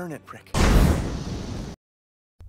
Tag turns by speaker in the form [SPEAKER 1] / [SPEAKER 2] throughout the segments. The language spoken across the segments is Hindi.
[SPEAKER 1] earn it, Rick.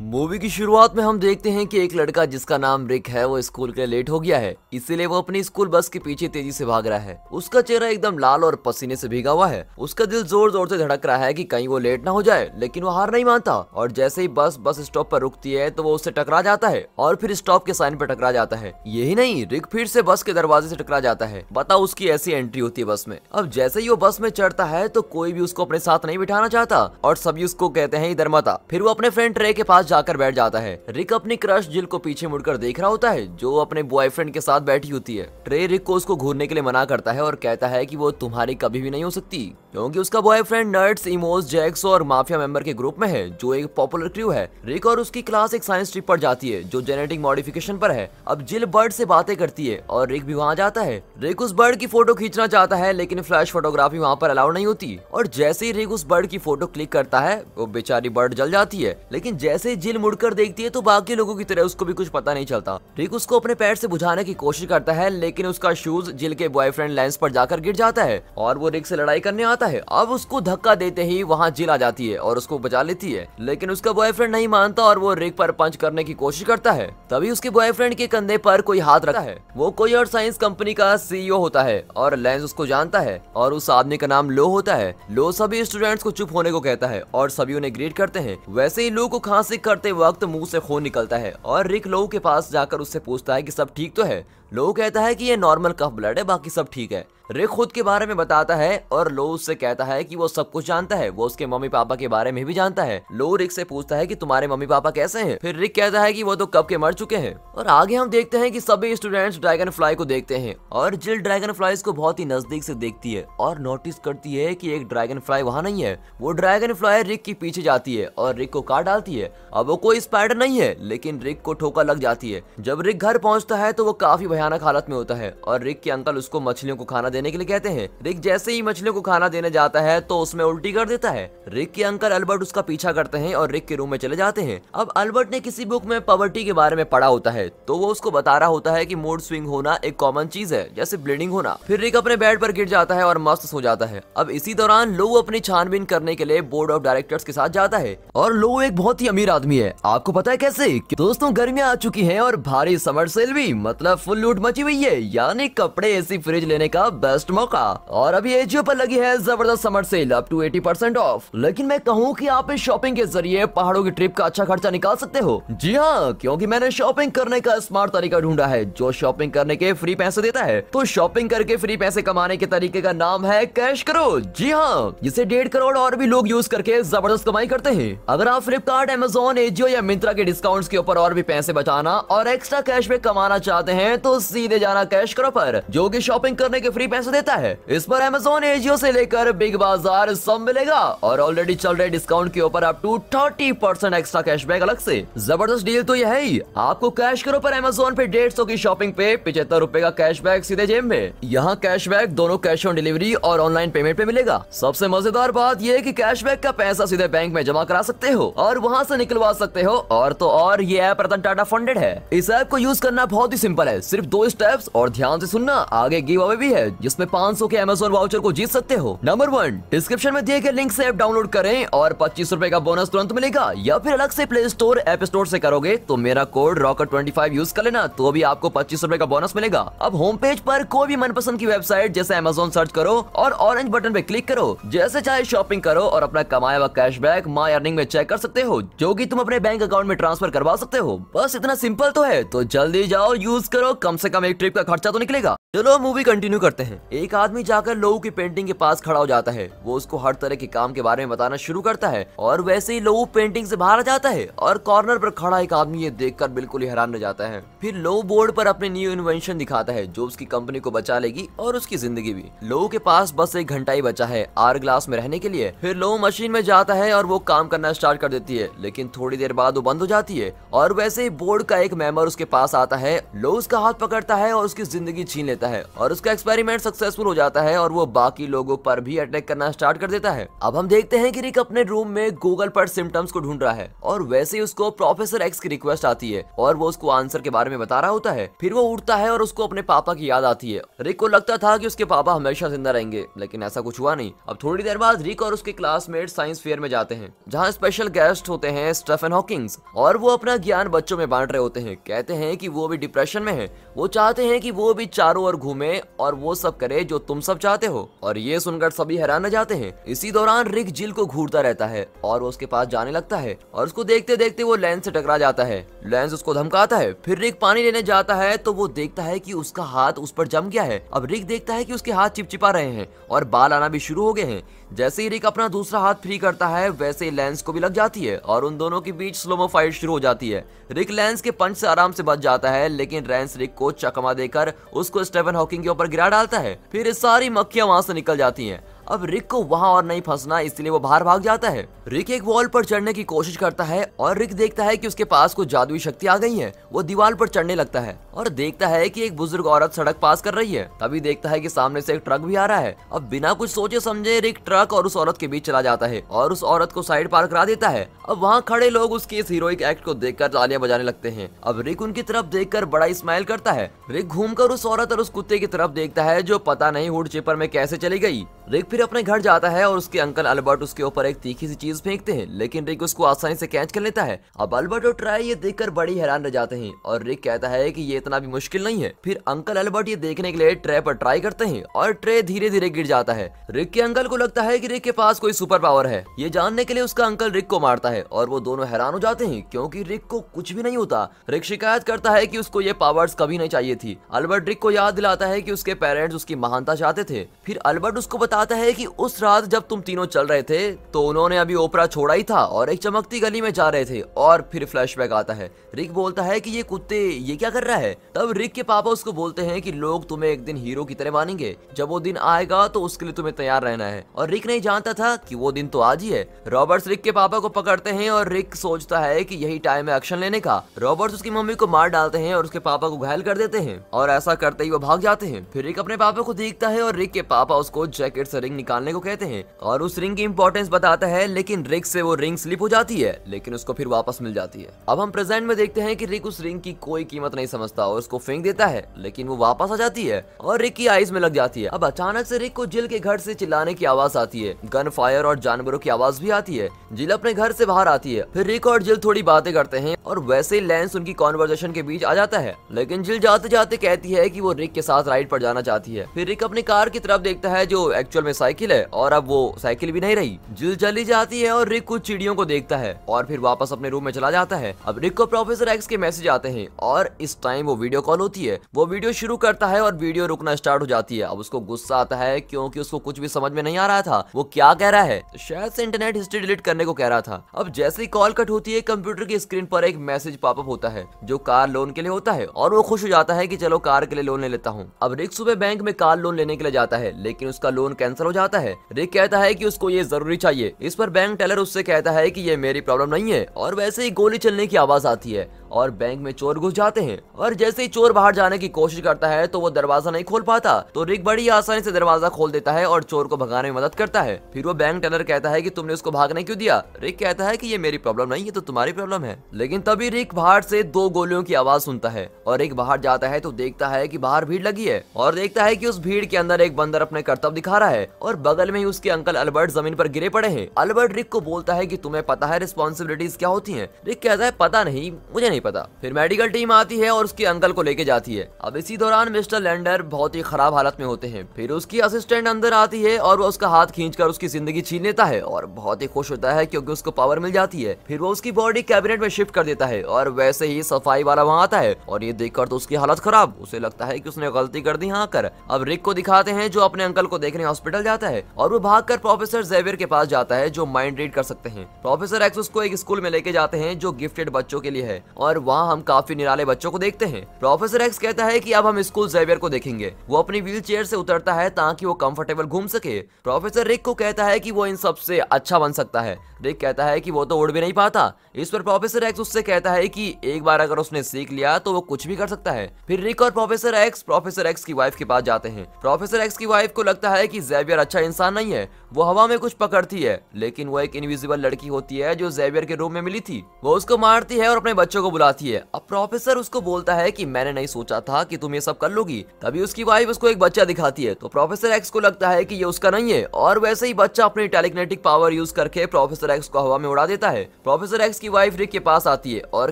[SPEAKER 1] मूवी की शुरुआत में हम देखते हैं कि एक लड़का जिसका नाम रिक है वो स्कूल के लिए लेट हो गया है इसीलिए वो अपनी स्कूल बस के पीछे तेजी से भाग रहा है उसका चेहरा एकदम लाल और पसीने से भीगा हुआ है उसका दिल जोर जोर से धड़क रहा है कि कहीं वो लेट ना हो जाए लेकिन वो हार नहीं मानता और जैसे ही बस बस स्टॉप पर रुकती है तो वो उससे टकरा जाता है और फिर स्टॉप के साइन पर टकरा जाता है यही नहीं रिक फिर से बस के दरवाजे से टकरा जाता है बता उसकी ऐसी एंट्री होती है बस में अब जैसे ही वो बस में चढ़ता है तो कोई भी उसको अपने साथ नहीं बिठाना चाहता और सभी उसको कहते हैं इधर मता फिर वो अपने फ्रेंड ट्रे के पास जाकर बैठ जाता है रिक अपनी क्रश जिल को पीछे मुड़कर देख रहा होता है जो अपने बॉयफ्रेंड के साथ बैठी होती है ट्रे रिक को उसको घूरने के लिए मना करता है और कहता है की वो तुम्हारी कभी भी नहीं हो सकती क्योंकि उसका बॉयफ्रेंड नर्ट्स इमोज जैक्स और माफिया मेंबर के ग्रुप में है जो एक पॉपुलर क्रू है रिक और उसकी क्लास एक साइंस ट्रिप पर जाती है जो जेनेटिक मॉडिफिकेशन पर है अब जिल बर्ड से बातें करती है और रिक भी वहाँ जाता है रिक उस बर्ड की फोटो खींचना चाहता है लेकिन फ्लैश फोटोग्राफी वहाँ पर अलाउड नहीं होती और जैसे ही रिक उस बर्ड की फोटो क्लिक करता है वो बेचारी बर्ड जल जाती है लेकिन जैसे जिल मुड़कर देखती है तो बाकी लोगों की तरह उसको भी कुछ पता नहीं चलता रिक उसको अपने पैर से बुझाने की कोशिश करता है लेकिन उसका शूज जिल के बॉयफ्रेंड लेंस पर जाकर गिर जाता है और वो रिक से लड़ाई करने आता है अब उसको धक्का देते ही वहाँ जिल आ जाती है और उसको बचा लेती है लेकिन उसका बॉयफ्रेंड नहीं मानता और वो रिक पर पंच करने की कोशिश करता है तभी उसके बॉयफ्रेंड के कंधे पर कोई हाथ रखा है वो कोई और साइंस कंपनी का सीईओ e होता है और लेंस उसको जानता है और उस आदमी का नाम लो होता है लो सभी स्टूडेंट्स को चुप होने को कहता है और सभी उन्हें ग्रीट करते हैं वैसे ही लो को खांसी करते वक्त मुंह से खून निकलता है और रिक लोगों के पास जाकर उससे पूछता है कि सब ठीक तो है लो कहता है कि ये नॉर्मल कफ ब्लड है बाकी सब ठीक है रे खुद के बारे में बताता है और लो उससे कहता है कि वो सब कुछ जानता है वो उसके मम्मी पापा के बारे में भी जानता है लो रिक से पूछता है कि तुम्हारे मम्मी पापा कैसे हैं फिर रिक कहता है कि वो तो कब के मर चुके हैं और आगे हम देखते हैं कि सभी स्टूडेंट्स ड्रैगन फ्लाई को देखते हैं और जिल ड्रैगन फ्लाई को बहुत ही नजदीक से देखती है और नोटिस करती है की एक ड्रैगन फ्लाई वहाँ नहीं है वो ड्रैगन फ्लाई रिक के पीछे जाती है और रिक को काट डालती है अब वो कोई स्पाइडर नहीं है लेकिन रिक को ठोका लग जाती है जब रिक घर पहुँचता है तो वो काफी भयानक हालत में होता है और रिक के अंकल उसको मछलियों को खाना देने के लिए कहते हैं रिक जैसे ही मछलियों को खाना देने जाता है तो उसमें उल्टी कर देता है रिक के अंकल अल्बर्ट उसका पीछा करते हैं और रिक के रूम में चले जाते हैं अब अल्बर्ट ने किसी बुक में पॉवर्टी के बारे में पढ़ा होता है तो वो उसको बता रहा होता है की मूड स्विंग होना एक कॉमन चीज है जैसे ब्लीडिंग होना फिर रिक अपने बेड पर गिर जाता है और मस्त सो जाता है अब इसी दौरान लो अपनी छानबीन करने के लिए बोर्ड ऑफ डायरेक्टर्स के साथ जाता है और लो एक बहुत ही अमीर आदमी है आपको पता है कैसे दोस्तों गर्मियाँ आ चुकी है और भारी समर सेल भी मतलब फुल लूट मची हुई है यानी कपड़े एसी फ्रिज लेने का बेस्ट मौका और अभी एजियो पर लगी है जबरदस्त summer sale up to 80 percent off लेकिन मैं कहूँ कि आप इस शॉपिंग के जरिए पहाड़ों की ट्रिप का अच्छा खर्चा निकाल सकते हो जी हाँ क्योंकि मैंने शॉपिंग करने का स्मार्ट तरीका ढूंढा है जो शॉपिंग करने के फ्री पैसे देता है तो शॉपिंग करके फ्री पैसे कमाने के तरीके का नाम है कैश करो जी हाँ जिसे डेढ़ करोड़ और भी लोग यूज करके जबरदस्त कमाई करते हैं अगर आप फ्लिपकार्ट एमेजोन एजियो या मिंत्रा के डिस्काउंट के ऊपर और भी पैसे बचाना और एक्स्ट्रा कैश कमाना चाहते हैं तो सीधे जाना कैश करो पर जो की शॉपिंग करने के फ्री पैसे देता है इस पर अमेजोन एजियो से लेकर बिग बाजार सब मिलेगा और ऑलरेडी चल रहे डिस्काउंट के ऊपर up to thirty percent extra cash back अलग से जबरदस्त डील तो यह है ही आपको कैश करो पर अमेजोन पे डेढ़ सौ की शॉपिंग पे पिछहत्तर रूपए का कैश बैक सीधे जेब में यहाँ कैश बैक दोनों कैश ऑन डिलीवरी और ऑनलाइन पेमेंट पे मिलेगा सबसे मजेदार बात यह की कैश बैक का पैसा सीधे बैंक में जमा करा सकते हो और वहाँ ऐसी निकलवा सकते हो और तो और ये ऐप रतन टाटा फंडेड है इस ऐप को यूज करना बहुत ही सिंपल है सिर्फ सिर्फ दो स्टेप्स और ध्यान से सुनना आगे गिव अवे भी है जिसमें 500 के अमेजोन वाउचर को जीत सकते हो नंबर वन डिस्क्रिप्शन में दिए गए लिंक से ऐप डाउनलोड करें और पच्चीस रूपए का बोनस तुरंत मिलेगा या फिर अलग से प्ले स्टोर एप स्टोर ऐसी करोगे तो मेरा code rocket twenty five use कर लेना तो भी आपको पच्चीस रूपए का बोनस मिलेगा अब होम पेज आरोप कोई भी मनपसंद की वेबसाइट जैसे अमेजोन सर्च करो और ऑरेंज बटन पे क्लिक करो जैसे चाहे शॉपिंग करो और अपना कमाया हुआ कैशबैक माई अर्निंग में चेक कर सकते हो जो की तुम अपने बैंक अकाउंट में ट्रांसफर करवा सकते हो बस इतना सिंपल तो है तो जल्दी जाओ यूज करो कम से कम एक ट्रिप का खर्चा तो निकलेगा चलो मूवी कंटिन्यू करते हैं एक आदमी जाकर लोगो की पेंटिंग के पास खड़ा हो जाता है वो उसको हर तरह के काम के बारे में बताना शुरू करता है और वैसे ही लोगो पेंटिंग से बाहर आ जाता है और कॉर्नर पर खड़ा एक आदमी ये देखकर बिल्कुल ही हैरान रह जाता है फिर लो बोर्ड पर अपने न्यू इन्वेंशन दिखाता है जो उसकी कंपनी को बचा लेगी और उसकी जिंदगी भी लोगो के पास बस एक घंटा ही बचा है आर ग्लास में रहने के लिए फिर लोगो मशीन में जाता है और वो काम करना स्टार्ट कर देती है लेकिन थोड़ी देर बाद वो बंद हो जाती है और वैसे ही बोर्ड का एक मेंबर उसके पास आता है लोग उसका हाथ पकड़ता है और उसकी जिंदगी छीन लेता देता है और उसका एक्सपेरिमेंट सक्सेसफुल हो जाता है और वो बाकी लोगों पर भी अटैक करना स्टार्ट कर देता है अब हम देखते हैं कि रिक अपने रूम में गूगल पर सिम्टम्स को ढूंढ रहा है और वैसे ही उसको प्रोफेसर एक्स की रिक्वेस्ट आती है और वो उसको आंसर के बारे में बता रहा होता है फिर वो उठता है और उसको अपने पापा की याद आती है रिक को लगता था की उसके पापा हमेशा जिंदा रहेंगे लेकिन ऐसा कुछ हुआ नहीं अब थोड़ी देर बाद रिक और उसके क्लासमेट साइंस फेयर में जाते हैं जहाँ स्पेशल गेस्ट होते हैं स्टेफन हॉकिंग्स और वो अपना ज्ञान बच्चों में बांट रहे होते हैं कहते हैं की वो भी डिप्रेशन में है वो चाहते हैं की वो भी चारों पर घूमे और वो सब करे जो तुम सब चाहते हो और ये सुनकर सभी हैरान जाते हैं इसी दौरान रिक जिल को घूरता रहता है और उसके पास जाने लगता है और उसको देखते देखते वो लेंस से टकरा जाता है लेंस उसको धमकाता है फिर रिक पानी लेने जाता है तो वो देखता है की उसका हाथ उस पर जम गया है अब रिक देखता है की उसके हाथ चिपचिपा रहे हैं और बाल आना भी शुरू हो गए हैं जैसे ही रिक अपना दूसरा हाथ फ्री करता है वैसे ही लेंस को भी लग जाती है और उन दोनों के बीच स्लोमो फाइट शुरू हो जाती है रिक लेंस के पंच से आराम से बच जाता है लेकिन लेंस रिक को चकमा देकर उसको स्टेफन हॉकिंग के ऊपर गिरा डालता है फिर सारी मक्खियां वहां से निकल जाती है अब रिक को वहाँ और नहीं फंसना इसलिए वो बाहर भाग जाता है रिक एक वॉल पर चढ़ने की कोशिश करता है और रिक देखता है कि उसके पास कुछ जादुई शक्ति आ गई है वो दीवार पर चढ़ने लगता है और देखता है कि एक बुजुर्ग औरत सड़क पास कर रही है तभी देखता है कि सामने से एक ट्रक भी आ रहा है अब बिना कुछ सोचे समझे रिक ट्रक और उस औरत के बीच चला जाता है और उस औरत को साइड पार करा देता है अब वहाँ खड़े लोग उसके इस हीरोइक एक्ट को देखकर तालियां बजाने लगते है अब रिक उनकी तरफ कर बड़ा स्माइल करता है रिक कर उस औरत और उस कुत्ते की तरफ देखता है जो पता नहीं हुड चेपर में कैसे चली गई रिक फिर अपने घर जाता है और उसके अंकल अल्बर्ट उसके ऊपर एक तीखी सी चीज फेंकते हैं लेकिन रिक उसको आसानी से कैच कर लेता है अब अल्बर्ट और ट्राई ये देखकर बड़ी हैरान रह जाते हैं और रिक कहता है कि ये इतना भी मुश्किल नहीं है फिर अंकल अल्बर्ट ये देखने के लिए ट्रे पर ट्राई करते हैं और ट्रे धीरे धीरे गिर जाता है रिक के अंकल को लगता है की रिक के पास कोई सुपर पावर है ये जानने के लिए उसका अंकल रिक को मारता है और वो दोनों हैरान हो जाते हैं क्योंकि रिक को कुछ भी नहीं होता रिक शिकायत करता है की उसको ये पावर्स कभी नहीं चाहिए थी अल्बर्ट रिक को याद दिलाता है की उसके पेरेंट्स उसकी महानता चाहते थे फिर अल्बर्ट उसको बता बताता है कि उस रात जब तुम तीनों चल रहे थे तो उन्होंने अभी ओपरा छोड़ा ही था और एक चमकती गली में जा रहे थे और फिर फ्लैशबैक आता है रिक बोलता है कि ये कुत्ते ये क्या कर रहा है तब रिक के पापा उसको बोलते हैं कि लोग तुम्हें एक दिन हीरो की तरह मानेंगे जब वो दिन आएगा तो उसके लिए तुम्हें तैयार रहना है और रिक नहीं जानता था की वो दिन तो आज ही है रॉबर्ट रिक के पापा को पकड़ते हैं और रिक सोचता है की यही टाइम है एक्शन लेने का रॉबर्ट उसकी मम्मी को मार डालते हैं और उसके पापा को घायल कर देते हैं और ऐसा करते ही वो भाग जाते हैं फिर रिक अपने पापा को देखता है और रिक के पापा उसको जैकेट इनर्स रिंग निकालने को कहते हैं और उस रिंग की इम्पोर्टेंस बताता है लेकिन रिक से वो रिंग स्लिप हो जाती है लेकिन उसको फिर वापस मिल जाती है अब हम प्रेजेंट में देखते हैं कि रिक उस रिंग की कोई कीमत नहीं समझता और उसको फेंक देता है लेकिन वो वापस आ जाती है और रिक की आईज में लग जाती है अब अचानक से रिक को जिल के घर से चिल्लाने की आवाज आती है गन फायर और जानवरों की आवाज भी आती है जिल अपने घर से बाहर आती है फिर रिक और जिल थोड़ी बातें करते हैं और वैसे ही लेंस उनकी कॉन्वर्जेशन के बीच आ जाता है लेकिन जिल जाते जाते कहती है की वो रिक के साथ राइड पर जाना चाहती है फिर रिक अपनी कार की तरफ देखता है जो एक्चुअल में साइकिल है और अब वो साइकिल भी नहीं रही जिल चली जाती है और रिक कुछ चिड़ियों को देखता है और फिर वापस अपने रूम में चला जाता है अब रिक को प्रोफेसर एक्स के मैसेज आते हैं और इस टाइम वो वीडियो कॉल होती है वो वीडियो शुरू करता है और वीडियो रुकना स्टार्ट हो जाती है अब उसको गुस्सा आता है क्योंकि उसको कुछ भी समझ में नहीं आ रहा था वो क्या कह रहा है शायद से इंटरनेट हिस्ट्री डिलीट करने को कह रहा था अब जैसे ही कॉल कट होती है कंप्यूटर की स्क्रीन पर एक मैसेज पॉपअप होता है जो कार लोन के लिए होता है और वो खुश हो जाता है की चलो कार के लिए लोन ले लेता हूँ अब रिक सुबह बैंक में कार लोन लेने के लिए जाता है लेकिन उसका लोन कैंसिल हो जाता है रिक कहता है की उसको ये जरूरी चाहिए इस पर बैंक टेलर उससे कहता है की ये मेरी प्रॉब्लम नहीं है और वैसे ही गोली चलने की आवाज आती है और बैंक में चोर घुस जाते हैं और जैसे ही चोर बाहर जाने की कोशिश करता है तो वो दरवाजा नहीं खोल पाता तो रिक बड़ी आसानी से दरवाजा खोल देता है और चोर को भगाने में मदद करता है फिर वो बैंक टेलर कहता है की तुमने उसको भागने क्यों दिया रिक कहता है की ये मेरी प्रॉब्लम नहीं है तो तुम्हारी प्रॉब्लम है लेकिन तभी रिक बाहर से दो गोलियों की आवाज सुनता है और रिक बाहर जाता है तो देखता है की बाहर भीड़ लगी है और देखता है की उस भीड़ के अंदर एक बंदर अपने कर्तव्य दिखा रहा है और बगल में ही उसके अंकल अल्बर्ट जमीन पर गिरे पड़े हैं अल्बर्ट रिक को बोलता है की तुम्हें पता है रिस्पॉन्सिबिलिटीज क्या होती है रिक कहता है पता नहीं मुझे नहीं नहीं पता फिर मेडिकल टीम आती है और उसके अंकल को लेके जाती है अब इसी दौरान मिस्टर लैंडर बहुत ही खराब हालत में होते हैं फिर उसकी असिस्टेंट अंदर आती है और वो उसका हाथ खींच उसकी जिंदगी छीन लेता है और बहुत ही खुश होता है क्योंकि उसको पावर मिल जाती है फिर वो उसकी बॉडी कैबिनेट में शिफ्ट कर देता है और वैसे ही सफाई वाला वहाँ आता है और ये देखकर तो उसकी हालत खराब उसे लगता है की उसने गलती कर दी यहाँ कर अब रिक को दिखाते हैं जो अपने अंकल को देखने हॉस्पिटल जाता है और वो भाग प्रोफेसर जेवियर के पास जाता है जो माइंड रीड कर सकते हैं प्रोफेसर एक्स उसको एक स्कूल में लेके जाते हैं जो गिफ्टेड बच्चों के लिए है और और वहाँ हम काफी निराले बच्चों को देखते हैं प्रोफेसर एक्स कहता है की अब हम स्कूल जेवियर को देखेंगे वो अपनी व्हील चेयर से उतरता है ताकि वो कम्फर्टेबल घूम सके प्रोफेसर रिक को कहता है की वो इन सबसे अच्छा बन सकता है रिक कहता है की वो तो उड़ भी नहीं पाता इस पर प्रोफेसर एक्स उससे कहता है की एक बार अगर उसने सीख लिया तो वो कुछ भी कर सकता है फिर रिक और प्रोफेसर एक्स प्रोफेसर एक्स की वाइफ के पास जाते हैं प्रोफेसर एक्स की वाइफ को लगता है की जेवियर अच्छा इंसान नहीं है वो हवा में कुछ पकड़ती है लेकिन वो एक इनविजिबल लड़की होती है जो जेवियर के रूम में मिली थी वो उसको मारती है और अपने बच्चों को बुलाती है अब प्रोफेसर उसको बोलता है कि मैंने नहीं सोचा था कि तुम ये सब कर लोगी तभी उसकी वाइफ उसको एक बच्चा दिखाती है तो प्रोफेसर एक्स को लगता है कि ये उसका नहीं है और वैसे ही बच्चा अपनी टेलीग्नेटिक पावर यूज करके प्रोफेसर एक्स को हवा में उड़ा देता है प्रोफेसर एक्स की वाइफ रिक के पास आती है और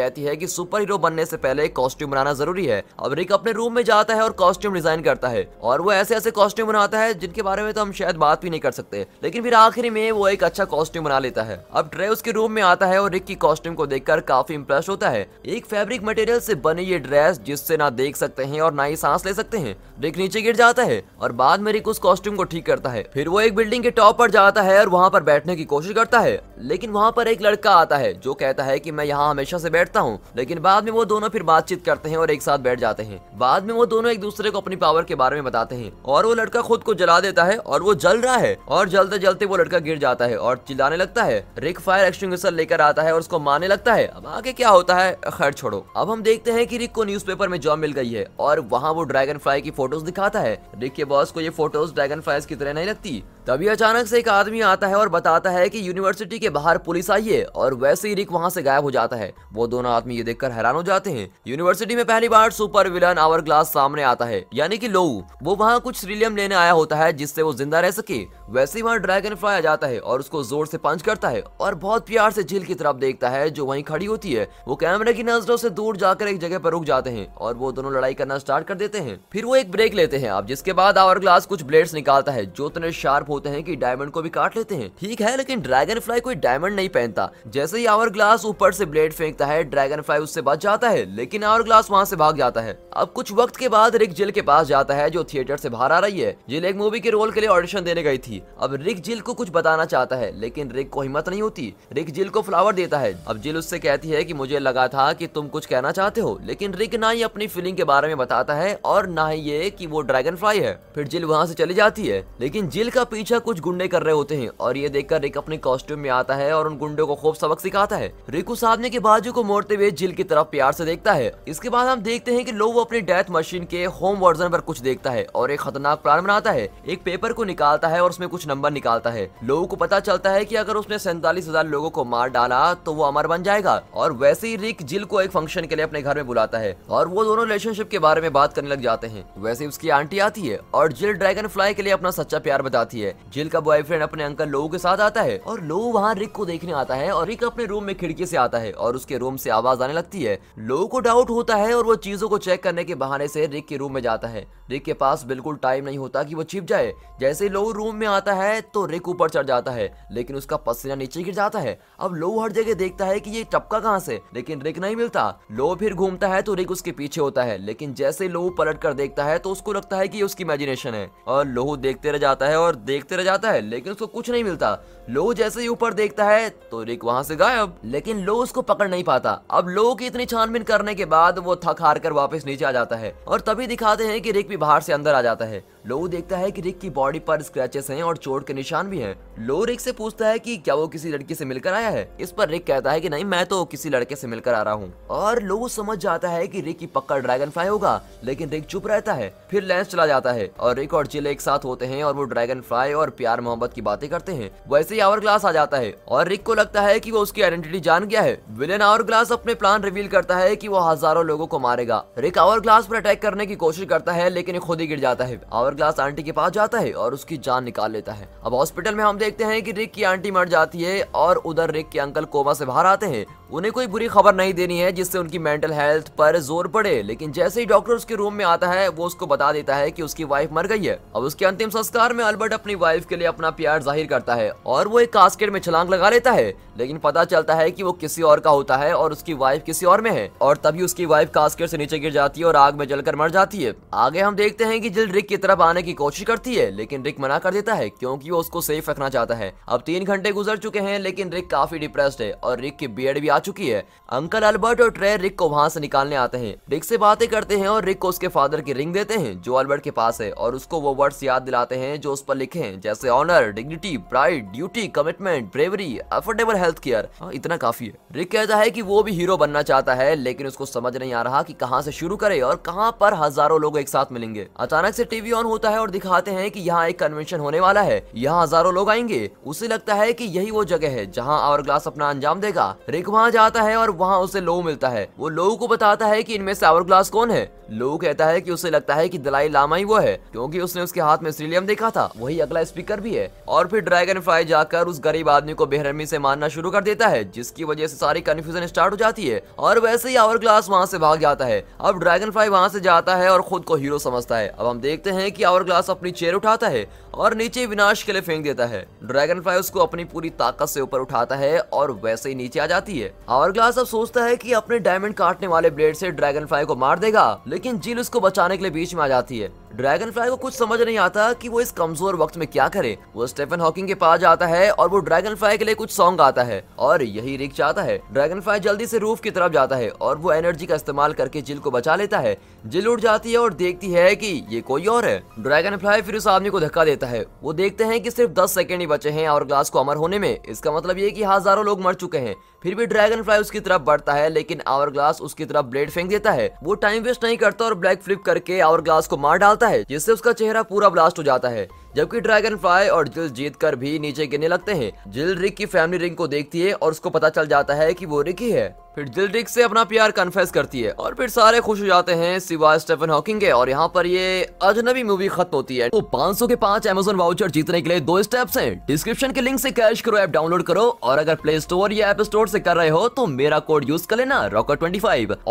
[SPEAKER 1] कहती है की सुपर हीरो बनने से पहले एक कॉस्ट्यूम बनाना जरूरी है अब रिक अपने रूम में जाता है और कॉस्ट्यूम डिजाइन करता है और वो ऐसे ऐसे कॉस्ट्यूम बनाता है जिनके बारे में तो हम शायद बात भी नहीं कर सकते लेकिन फिर आखिरी में वो एक अच्छा कॉस्ट्यूम बना लेता है अब ट्रे उसके रूम में आता है और रिक की कॉस्ट्यूम को देखकर काफी इम्प्रेस होता है एक फैब्रिक मटेरियल से बनी ये ड्रेस जिससे ना देख सकते हैं और ना ही सांस ले सकते हैं रिक नीचे गिर जाता है और बाद में रिक उस कॉस्ट्यूम को ठीक करता है फिर वो एक बिल्डिंग के टॉप पर जाता है और वहाँ पर बैठने की कोशिश करता है लेकिन वहाँ पर एक लड़का आता है जो कहता है की मैं यहाँ हमेशा से बैठता हूँ लेकिन बाद में वो दोनों फिर बातचीत करते हैं और एक साथ बैठ जाते हैं बाद में वो दोनों एक दूसरे को अपनी पावर के बारे में बताते हैं और वो लड़का खुद को जला देता है और वो जल रहा है और जलते जलते वो लड़का गिर जाता है और चिल्लाने लगता है रिक फायर एक्सटिंग लेकर आता है और उसको मारने लगता है अब आगे क्या होता है खैर छोड़ो अब हम देखते हैं कि रिक को न्यूज़पेपर में जॉब मिल गई है और वहाँ वो ड्रैगन फ्लाई की फोटोज दिखाता है रिक के बॉस को ये फोटोज ड्रैगन फ्लाइज की तरह नहीं लगती तभी अचानक से एक आदमी आता है और बताता है कि यूनिवर्सिटी के बाहर पुलिस आई है और वैसे ही रिक वहां से गायब हो जाता है वो दोनों आदमी ये देखकर हैरान हो जाते हैं यूनिवर्सिटी में पहली बार सुपर विलन आवर ग्लास सामने आता है यानी कि लो वो वहाँ कुछ सीलियम लेने आया होता है जिससे वो जिंदा रह सके वैसे ही वहाँ ड्रैगन फ्लाई आ जाता है और उसको जोर से पंच करता है और बहुत प्यार से झील की तरफ देखता है जो वही खड़ी होती है वो कैमरे की नजरों से दूर जाकर एक जगह पर रुक जाते हैं और वो दोनों लड़ाई करना स्टार्ट कर देते हैं फिर वो एक ब्रेक लेते हैं अब जिसके बाद आवर ग्लास कुछ ब्लेड्स निकालता है जो इतने शार्प होते हैं कि डायमंड को भी काट लेते हैं ठीक है लेकिन ड्रैगन फ्लाई कोई डायमंड नहीं पहनता जैसे ही आवर ग्लास ऊपर से ब्लेड फेंकता है ड्रैगन फ्लाई उससे बच जाता है लेकिन आवर ग्लास वहाँ से भाग जाता है अब कुछ वक्त के बाद रिक जिल के पास जाता है जो थिएटर से बाहर आ रही है जिल एक मूवी के रोल के लिए ऑडिशन देने गई थी अब रिक जिल को कुछ बताना चाहता है लेकिन रिक को हिम्मत नहीं होती रिक जिल को फ्लावर देता है अब जिल उससे कहती है की मुझे लगा था की तुम कुछ कहना चाहते हो लेकिन रिक ना ही अपनी फीलिंग के बारे में बताता है और ना ही ये की वो ड्रैगन फ्लाई है फिर जिल वहाँ से चली जाती है लेकिन जिल का पीछा कुछ गुंडे कर रहे होते हैं और ये देखकर रिक अपने कॉस्ट्यूम में आता है और उन गुंडों को खूब सबक सिखाता है रिकू साधने के बाजू को मोड़ते हुए जिल की तरफ प्यार से देखता है इसके बाद हम देखते हैं कि लोग वो अपनी डेथ मशीन के होम वर्जन पर कुछ देखता है और एक खतरनाक प्लान बनाता है एक पेपर को निकालता है और उसमें कुछ नंबर निकालता है लोगों को पता चलता है की अगर उसने सैतालीस हजार को मार डाला तो वो अमर बन जाएगा और वैसे ही रिक जिल को एक फंक्शन के लिए अपने घर में बुलाता है और वो दोनों रिलेशनशिप के बारे में बात करने लग जाते हैं वैसे उसकी आंटी आती है और जिल ड्रैगन फ्लाई के लिए अपना सच्चा प्यार बताती है है जिल का बॉयफ्रेंड अपने अंकल लोगो के साथ आता है और लोगो वहाँ रिक को देखने आता है और रिक अपने रूम में खिड़की से आता है और उसके रूम से आवाज आने लगती है लोगो को डाउट होता है और वो चीजों को चेक करने के बहाने से रिक के रूम में जाता है रिक के पास बिल्कुल टाइम नहीं होता की वो छिप जाए जैसे लोगो रूम में आता है तो रिक ऊपर चढ़ जाता है लेकिन उसका पसीना नीचे गिर जाता है अब लोगो हर जगह देखता है की ये टपका कहाँ से लेकिन रिक नहीं मिलता लो फिर घूमता है तो रिक उसके पीछे होता है लेकिन जैसे लोगो पलट कर देखता है तो उसको लगता है की उसकी इमेजिनेशन है और लोहो देखते रह जाता है और देख देखते रह जाता है लेकिन उसको कुछ नहीं मिलता लो जैसे ही ऊपर देखता है तो रिक वहाँ से गायब लेकिन लो उसको पकड़ नहीं पाता अब लो की इतनी छानबीन करने के बाद वो थक हार कर वापस नीचे आ जाता है और तभी दिखाते हैं कि रिक भी बाहर से अंदर आ जाता है लो देखता है कि रिक की बॉडी पर स्क्रैचेस हैं और चोट के निशान भी हैं। लो रिक से पूछता है कि क्या वो किसी लड़की से मिलकर आया है इस पर रिक कहता है कि नहीं मैं तो किसी लड़के से मिलकर आ रहा हूँ और लो समझ जाता है कि रिक की पक्का ड्रैगन फ्लाई होगा लेकिन रिक चुप रहता है फिर लेंस चला जाता है और रिक और चिल एक साथ होते हैं और वो ड्रैगन फ्लाई और प्यार मोहब्बत की बातें करते हैं वैसे ही आवर ग्लास आ जाता है और रिक को लगता है की वो उसकी आइडेंटिटी जान गया है विलेन आवर ग्लास अपने प्लान रिवील करता है की वो हजारों लोगों को मारेगा रिक आवर ग्लास पर अटैक करने की कोशिश करता है लेकिन खुद ही गिर जाता है आवर ग्लास आंटी के पास जाता है और उसकी जान निकाल लेता है अब हॉस्पिटल में हम देखते हैं कि रिक की आंटी मर जाती है और उधर रिक के अंकल कोमा से बाहर आते हैं उन्हें कोई बुरी खबर नहीं देनी है जिससे उनकी मेंटल हेल्थ पर जोर पड़े लेकिन जैसे ही डॉक्टर उसके रूम में आता है वो उसको बता देता है कि उसकी वाइफ मर गई है अब उसके अंतिम संस्कार में अल्बर्ट अपनी वाइफ के लिए अपना प्यार जाहिर करता है और वो एक कास्केट में छलांग लगा लेता है लेकिन पता चलता है कि वो किसी और का होता है और उसकी वाइफ किसी और में है और तभी उसकी वाइफ कास्केट से नीचे गिर जाती है और आग में जलकर मर जाती है आगे हम देखते हैं की जिल रिक की तरफ अब आने की कोशिश करती है लेकिन रिक मना कर देता है क्योंकि वो उसको सेफ रखना चाहता है अब तीन घंटे गुजर चुके हैं लेकिन रिक काफी डिप्रेस्ड है और रिक की बियड भी आ चुकी है अंकल अल्बर्ट और ट्रे रिक को वहाँ से निकालने आते हैं रिक से बातें करते हैं और रिक को उसके फादर की रिंग देते हैं जो अल्बर्ट के पास है और उसको वो वर्ड्स याद दिलाते हैं जो उस पर लिखे हैं जैसे honour dignity pride duty commitment bravery affordable health care इतना काफी है रिक कहता है की वो भी हीरो बनना चाहता है लेकिन उसको समझ नहीं आ रहा की कहाँ से शुरू करे और कहाँ पर हजारों लोग एक साथ मिलेंगे अचानक से टीवी ऑन होता है और दिखाते हैं कि यहाँ एक कन्वेंशन होने वाला है यहाँ हजारों लोग आएंगे उसे लगता है कि यही वो जगह है जहाँ आवर ग्लास अपना अंजाम देगा रिक वहाँ जाता है और वहाँ उसे लो मिलता है वो लोगों को बताता है की इनमें से आवर ग्लास कौन है लोग कहता है की उसे लगता है की दलाई लामा ही वो है क्योंकि उसने उसके हाथ में सीलियम देखा था वही अगला स्पीकर भी है और फिर ड्रैगन फ्लाई जाकर उस गरीब आदमी को बेहरमी से मारना शुरू कर देता है जिसकी वजह से सारी कन्फ्यूजन स्टार्ट हो जाती है और वैसे ही आवर ग्लास वहाँ से भाग जाता है अब ड्रैगन फ्लाई वहाँ से जाता है और खुद को हीरो समझता है अब हम देखते हैं कि की आवर ग्लास अपनी चेयर उठाता है और नीचे विनाश के लिए फेंक देता है ड्रैगन फ्लाई उसको अपनी पूरी ताकत से ऊपर उठाता है और वैसे ही नीचे आ जाती है आवर ग्लास अब सोचता है की अपने डायमंड काटने वाले ब्लेड से ड्रैगन फ्लाई को मार देगा लेकिन जील उसको बचाने के लिए बीच में आ जाती है ड्रैगन फ्लाई को कुछ समझ नहीं आता कि वो इस कमजोर वक्त में क्या करे वो स्टेफन हॉकिंग के पास जाता है और वो ड्रैगन फ्लाई के लिए कुछ सॉन्ग आता है और यही रिक चाहता है ड्रैगन फ्लाई जल्दी से रूफ की तरफ जाता है और वो एनर्जी का इस्तेमाल करके जिल को बचा लेता है जिल उठ जाती है और देखती है की ये कोई और है ड्रैगन फ्लाई फिर उस आदमी को धक्का देता है वो देखते हैं की सिर्फ दस सेकेंड ही बचे हैं और ग्लास को अमर होने में इसका मतलब ये की हजारों लोग मर चुके हैं फिर भी ड्रैगन फ्लाई उसकी तरफ बढ़ता है लेकिन आवर ग्लास उसकी तरफ ब्लेड फेंक देता है वो टाइम वेस्ट नहीं करता और ब्लैक फ्लिप करके आवर ग्लास को मार डालता है जिससे उसका चेहरा पूरा ब्लास्ट हो जाता है जबकि ड्रैगन फ्लाई और जिल जीत कर भी नीचे गिरने लगते हैं जिल रिक की फैमिली रिंग को देखती है और उसको पता चल जाता है कि वो रिक ही है फिर जिल रिक से अपना प्यार कन्फेस करती है और फिर सारे खुश हो जाते हैं सिवाय स्टेफन हॉकिंग के और यहाँ पर ये अजनबी मूवी खत्म होती है तो सौ के पांच अमेजोन वाउचर जीतने के लिए दो स्टेप है डिस्क्रिप्शन के लिंक ऐसी कैश करो ऐप डाउनलोड करो और अगर प्ले स्टोर या एप स्टोर ऐसी कर रहे हो तो मेरा कोड यूज कर लेना रॉकर ट्वेंटी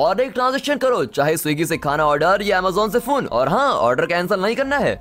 [SPEAKER 1] और एक ट्रांजेक्शन करो चाहे स्विगी ऐसी खाना ऑर्डर या अमेजोन ऐसी फोन और हाँ ऑर्डर कैंसिल नहीं करना है